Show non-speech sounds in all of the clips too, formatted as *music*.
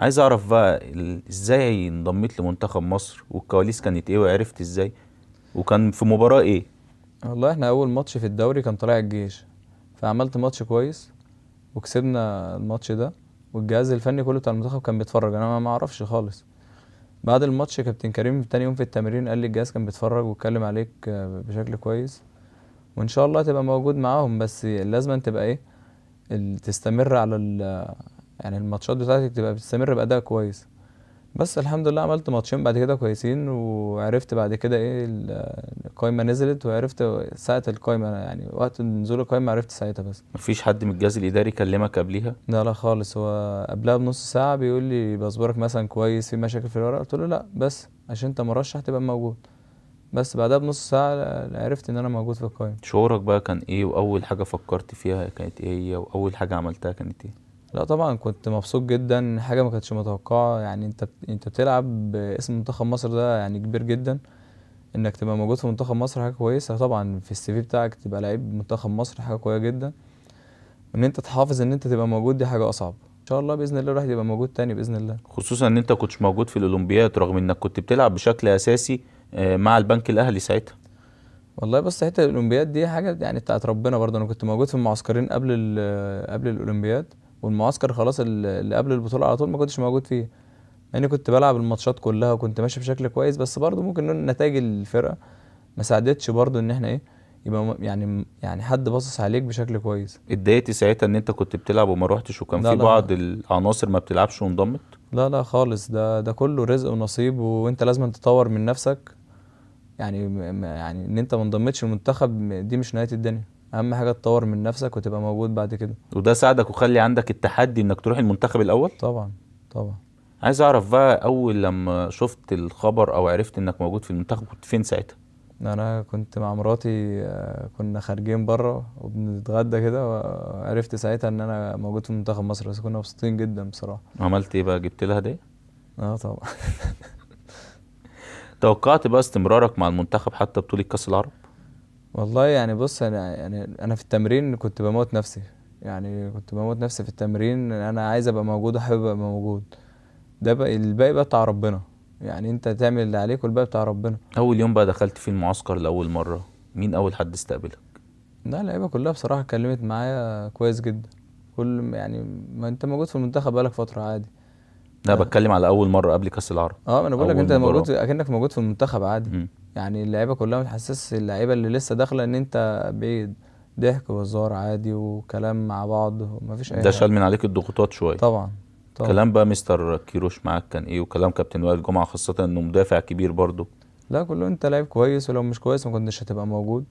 عايز اعرف بقى ازاي انضميت لمنتخب مصر والكواليس كانت ايه وعرفت ازاي وكان في مباراه ايه والله احنا اول ماتش في الدوري كان طالع الجيش فعملت ماتش كويس وكسبنا الماتش ده والجهاز الفني كله بتاع المنتخب كان بيتفرج انا ما اعرفش خالص بعد الماتش كابتن كريم تاني يوم في التمرين قال لي الجهاز كان بيتفرج واتكلم عليك بشكل كويس وان شاء الله تبقى موجود معاهم بس لازم تبقى ايه تستمر على يعني الماتشات بتاعتي تبقى بتستمر باداء كويس بس الحمد لله عملت ماتشين بعد كده كويسين وعرفت بعد كده ايه القايمه نزلت وعرفت ساعه القايمه يعني وقت نزول القايمه عرفت ساعتها بس مفيش حد من الجهاز الاداري كلمك قبليها لا لا خالص هو قبلها بنص ساعه بيقول لي باسبورك مثلا كويس في مشاكل في الورق قلت له لا بس عشان انت مرشح تبقى موجود بس بعدها بنص ساعة عرفت إن أنا موجود في القايمة شعورك بقى كان إيه وأول حاجة فكرت فيها كانت إيه هي وأول حاجة عملتها كانت إيه؟ لا طبعا كنت مبسوط جدا حاجه ما كانتش متوقعه يعني انت انت بتلعب باسم منتخب مصر ده يعني كبير جدا انك تبقى موجود في منتخب مصر حاجه كويسه طبعا في السي في بتاعك تبقى لعيب منتخب مصر حاجه كويسه جدا ان انت تحافظ ان انت تبقى موجود دي حاجه اصعب ان شاء الله باذن الله الواحد يبقى موجود تاني باذن الله خصوصا ان انت كنتش موجود في الاولمبياد رغم انك كنت بتلعب بشكل اساسي آه، مع البنك الاهلي ساعتها والله بص حته الاولمبياد دي حاجه يعني بتاعت ربنا برضه انا كنت موجود في المعسكرين قبل قبل الاولمبياد والمعسكر خلاص اللي قبل البطوله على طول ما كنتش موجود فيه يعني كنت بلعب الماتشات كلها وكنت ماشي بشكل كويس بس برضه ممكن نقول نتائج الفرقه ما ساعدتش برضه ان احنا ايه يبقى يعني يعني حد باصص عليك بشكل كويس اتضايقت ساعتها ان انت كنت بتلعب وما روحتش وكان في بعض العناصر ما بتلعبش وانضمت لا لا خالص ده ده كله رزق ونصيب وانت لازم تطور من نفسك يعني يعني ان انت ما انضمتش المنتخب دي مش نهايه الدنيا اهم حاجه تطور من نفسك وتبقى موجود بعد كده وده ساعدك وخلي عندك التحدي انك تروح المنتخب الاول طبعا طبعا عايز اعرف بقى اول لما شفت الخبر او عرفت انك موجود في المنتخب كنت فين ساعتها انا كنت مع مراتي آه، كنا خارجين بره وبنتغدى كده وعرفت ساعتها ان انا موجود في منتخب مصر بس كنا مبسوطين جدا بصراحه عملت ايه بقى جبت لها هديه اه طبعا *laughs* توقعت بقى استمرارك مع المنتخب حتى بطوله كاس العرب والله يعني بص انا يعني انا في التمرين كنت بموت نفسي يعني كنت بموت نفسي في التمرين انا عايز ابقى موجود وحابب ابقى موجود ده بقى الباقي بقى بتاع ربنا يعني انت تعمل اللي عليك والباقي بتاع ربنا اول يوم بقى دخلت فيه المعسكر لاول مره مين اول حد استقبلك لا اللعيبه كلها بصراحه اتكلمت معايا كويس جدا كل يعني ما انت موجود في المنتخب بقالك فتره عادي لا بتكلم على اول مره قبل كاس العرب اه انا بقول لك انت موجود اكنك موجود في المنتخب عادي م. يعني اللعيبه كلها متحسس اللعيبه اللي لسه داخله ان انت بعيد ضحك وهزار عادي وكلام مع بعض فيش اي ده شال من عليك الضغوطات شويه طبعا طبعا كلام بقى مستر كيروش معاك كان ايه وكلام كابتن وائل جمعه خاصه انه مدافع كبير برضه لا كله انت لعيب كويس ولو مش كويس ما كنتش هتبقى موجود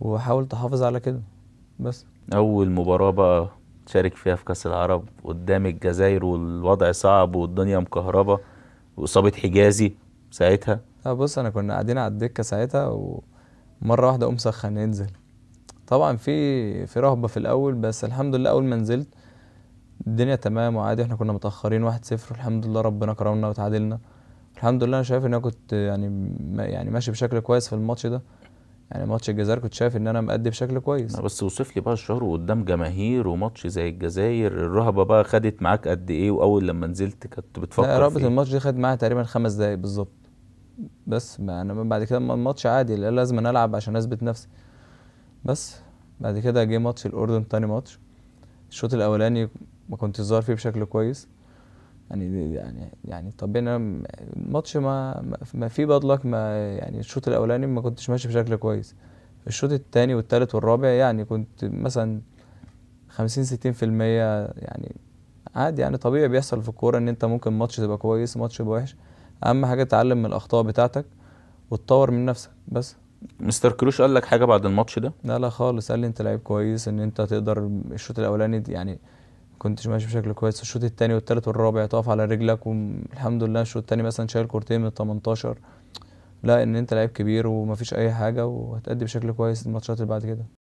وحاول تحافظ على كده بس اول مباراه بقى تشارك فيها في كاس العرب قدام الجزائر والوضع صعب والدنيا مكهربه واصابه حجازي ساعتها لا بص انا كنا قاعدين على الدكه ساعتها ومره واحده قوم سخن ننزل طبعا في في رهبه في الاول بس الحمد لله اول ما نزلت الدنيا تمام وعادي احنا كنا متاخرين واحد صفر الحمد لله ربنا كرمنا وتعادلنا الحمد لله انا شايف ان انا كنت يعني يعني ماشي بشكل كويس في الماتش ده يعني ماتش الجزائر كنت شايف ان انا مأدي بشكل كويس بس وصف لي بقى الشهر قدام جماهير وماتش زي الجزائر الرهبه بقى خدت معاك قد ايه واول لما نزلت كنت بتفكر لا رهبه الماتش دي خدت معايا تقريبا خمس دقايق بالظبط بس ما انا بعد كده الماتش عادي لا لازم العب عشان اثبت نفسي بس بعد كده جه ماتش الاردن تاني ماتش الشوط الاولاني ما كنت ظاهر فيه بشكل كويس يعني يعني يعني طب انا الماتش ما ما في بدلك ما يعني الشوط الاولاني ما كنتش ماشي بشكل كويس الشوط التاني والتالت والرابع يعني كنت مثلا خمسين ستين في المية يعني عادي يعني طبيعي بيحصل في الكورة ان انت ممكن ماتش تبقى كويس ماتش يبقى وحش اهم حاجه تتعلم من الاخطاء بتاعتك وتطور من نفسك بس مستر كروش قال لك حاجه بعد الماتش ده لا لا خالص قال لي انت لعيب كويس ان انت تقدر الشوط الاولاني يعني كنتش ماشي بشكل كويس الشوط الثاني والثالث والرابع تقف على رجلك والحمد لله الشوط الثاني مثلا شايل كورتين من 18 لا ان انت لعيب كبير ومفيش اي حاجه وهتأدي بشكل كويس الماتشات اللي بعد كده